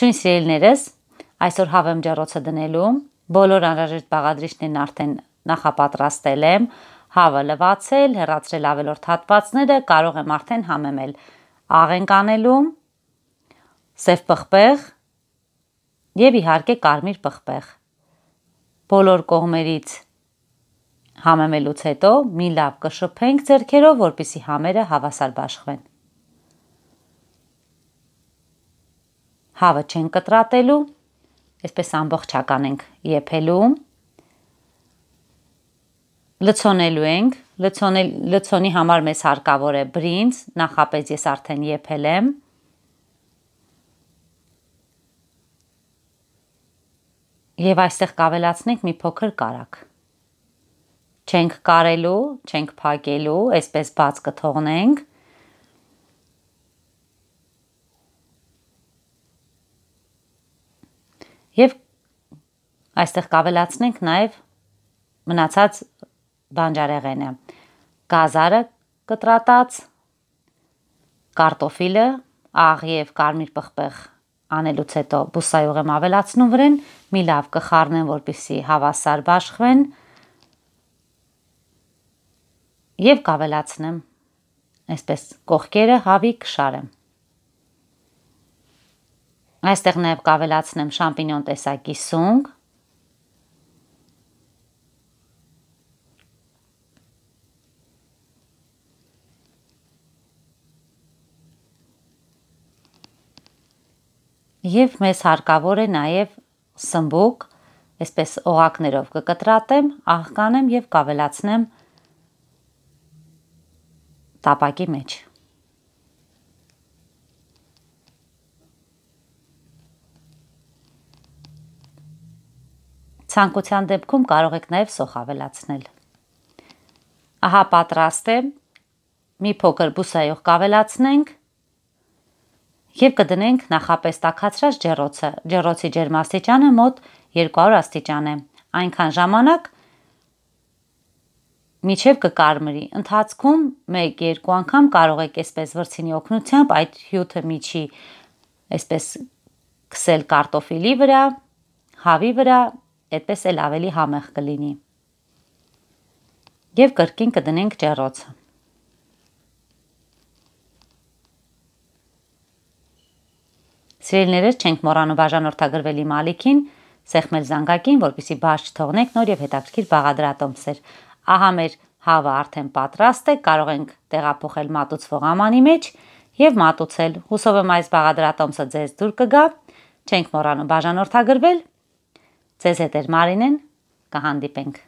Ողջույն սիրելիներս, այսօր հավեմ ջեռոցը դնելու բոլոր անհրաժեշտ բաղադրիչներն արդեն նախապատրաստել եմ, հավը լվացել, հեռացրել ավելորդ հատվածները, կարող եմ արդեն համեմել։ Աղ ենք անելու, սև պղպեղ եւ իհարկե կարմիր պղպեղ։ Բոլոր կողմերից համեմելուց հետո մի լավ կշփենք ձեռքերով, որպիսի համերը հավասար բաշխվեն։ հավը չեն կտրատելու, այսպես ամբողջական ենք եփելու։ Լցոնելու ենք, լցոնել լցոնի համար մեզ հարկավոր է բրինձ, նախապես ես արդեն եփել եմ։ Եվ այստեղ կավելացնենք մի փոքր կարակ։ Չենք կարելու, չենք փակելու, այսպես բաց կթողնենք Այստեղ կավելացնենք նաև մնացած բանջարեղենը։ Գազարը կտրատած, կարտոֆիլը, աղ եւ կարմիր պղպեղ անելուց հետո բուսայուղ եմ ավելացնում վրեն, մի լավ կխառնեմ, որպիսի հավասար բաշխվեն եւ կավելացնեմ։ Այսպես կողքերը հավի կշարեմ։ Այստեղ նաև կավելացնեմ շամպինյոն տեսակի սունգ, եւ մեզ հարկավոր է նաեւ սմբուկ, այսպես օղակներով կկտրատեմ, աղկանեմ եւ կավելացնեմ տապակի մեջ։ Ցանկության դեպքում կարող եք նաև սոխ ավելացնել։ Ահա պատրաստ է։ Մի փոքր բուսայող կավելացնենք եւ կդնենք նախապես տակածրած ջերոցը։ Ջերոցի ջերմաստիճանը մոտ 200 աստիճան է։ Այնքան ժամանակ միջև կկարմրի։ Ընթացքում 1-2 անգամ կարող եք այսպես վրցինի օգնությամբ այդ հյութը միջի այսպես քսել կարտոֆիլի վրա, հավի վրա, այդպես էլ ավելի համեղ կլինի։ Եվ կրկին կդնենք ջեռոցը։ Սիրելիներս չենք մոռանում բաժանորդագրվել իմ ալիքին, սեղմել զանգակին, որպեսզի բաց չթողնեք նոր եւ հետաքրքիր բաղադրատոմսեր։ Ահա մեր հավը արդեն պատրաստ է, կարող ենք տեղափոխել մատուցվող ամանի մեջ եւ մատուցել։ Հուսով եմ այս բաղադրատոմսը ձեզ դուր կգա։ Չենք մոռանում բաժանորդագրվել։ Ձեզ հետ է Մարինեն, կհանդիպենք։